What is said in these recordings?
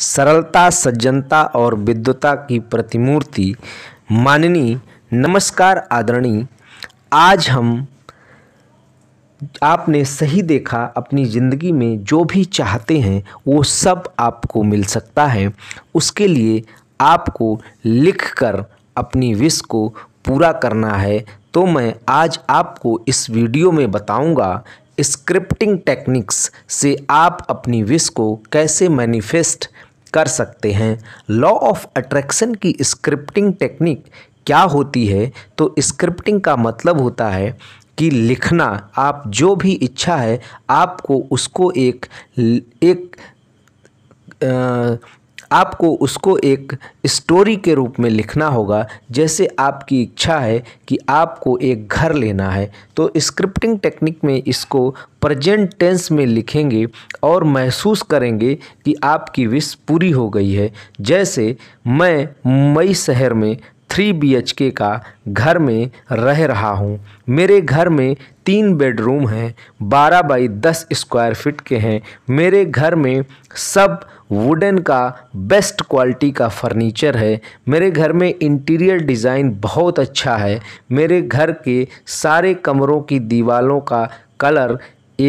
सरलता सज्जनता और विद्वता की प्रतिमूर्ति माननी नमस्कार आदरणी आज हम आपने सही देखा अपनी ज़िंदगी में जो भी चाहते हैं वो सब आपको मिल सकता है उसके लिए आपको लिखकर अपनी विश को पूरा करना है तो मैं आज आपको इस वीडियो में बताऊंगा स्क्रिप्टिंग टेक्निक्स से आप अपनी विश को कैसे मैनिफेस्ट कर सकते हैं लॉ ऑफ अट्रैक्शन की स्क्रिप्टिंग टेक्निक क्या होती है तो स्क्रिप्टिंग का मतलब होता है कि लिखना आप जो भी इच्छा है आपको उसको एक एक आपको उसको एक स्टोरी के रूप में लिखना होगा जैसे आपकी इच्छा है कि आपको एक घर लेना है तो स्क्रिप्टिंग टेक्निक में इसको प्रेजेंट टेंस में लिखेंगे और महसूस करेंगे कि आपकी विश पूरी हो गई है जैसे मैं मुंबई शहर में थ्री बी का घर में रह रहा हूँ मेरे घर में तीन बेडरूम हैं बारह बाई दस स्क्वायर फिट के हैं मेरे घर में सब वुडन का बेस्ट क्वालिटी का फर्नीचर है मेरे घर में इंटीरियर डिज़ाइन बहुत अच्छा है मेरे घर के सारे कमरों की दीवालों का कलर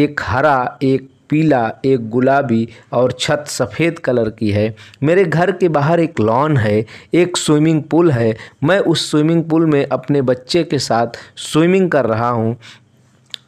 एक हरा एक पीला एक गुलाबी और छत सफ़ेद कलर की है मेरे घर के बाहर एक लॉन है एक स्विमिंग पूल है मैं उस स्विमिंग पूल में अपने बच्चे के साथ स्विमिंग कर रहा हूँ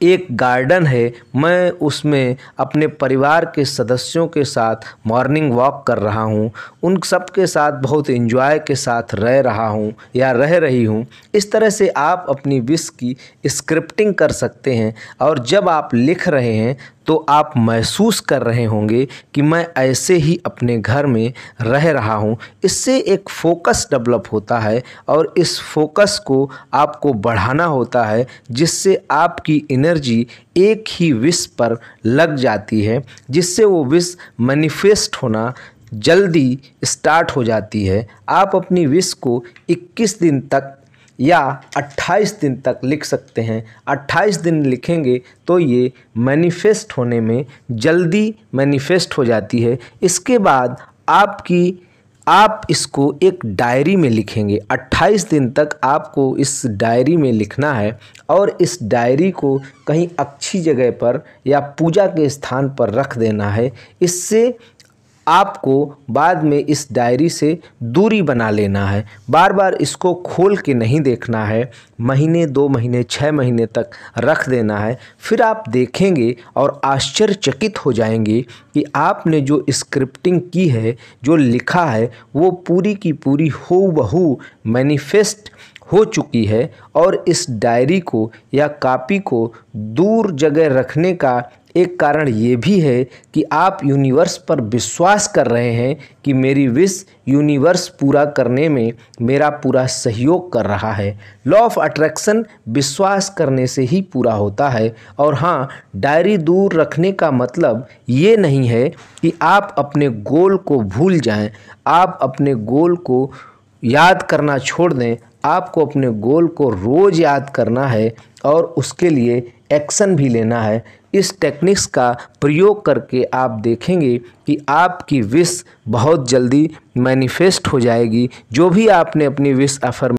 एक गार्डन है मैं उसमें अपने परिवार के सदस्यों के साथ मॉर्निंग वॉक कर रहा हूँ उन सब के साथ बहुत इन्जॉय के साथ रह रहा हूँ या रह रही हूँ इस तरह से आप अपनी विश की स्क्रिप्टिंग कर सकते हैं और जब आप लिख रहे हैं तो आप महसूस कर रहे होंगे कि मैं ऐसे ही अपने घर में रह रहा हूँ इससे एक फोकस डेवलप होता है और इस फोकस को आपको बढ़ाना होता है जिससे आपकी एनर्जी एक ही विश पर लग जाती है जिससे वो विश मैनिफेस्ट होना जल्दी स्टार्ट हो जाती है आप अपनी विश को 21 दिन तक या 28 दिन तक लिख सकते हैं 28 दिन लिखेंगे तो ये मैनिफेस्ट होने में जल्दी मैनिफेस्ट हो जाती है इसके बाद आपकी आप इसको एक डायरी में लिखेंगे 28 दिन तक आपको इस डायरी में लिखना है और इस डायरी को कहीं अच्छी जगह पर या पूजा के स्थान पर रख देना है इससे आपको बाद में इस डायरी से दूरी बना लेना है बार बार इसको खोल के नहीं देखना है महीने दो महीने छः महीने तक रख देना है फिर आप देखेंगे और आश्चर्यचकित हो जाएंगे कि आपने जो स्क्रिप्टिंग की है जो लिखा है वो पूरी की पूरी हो बहू मैनिफेस्ट हो चुकी है और इस डायरी को या कापी को दूर जगह रखने का एक कारण ये भी है कि आप यूनिवर्स पर विश्वास कर रहे हैं कि मेरी विश यूनिवर्स पूरा करने में मेरा पूरा सहयोग कर रहा है लॉ ऑफ अट्रैक्शन विश्वास करने से ही पूरा होता है और हाँ डायरी दूर रखने का मतलब ये नहीं है कि आप अपने गोल को भूल जाएं आप अपने गोल को याद करना छोड़ दें आपको अपने गोल को रोज़ याद करना है और उसके लिए एक्शन भी लेना है इस टेक्निक्स का प्रयोग करके आप देखेंगे कि आपकी विश बहुत जल्दी मैनिफेस्ट हो जाएगी जो भी आपने अपनी विश अफर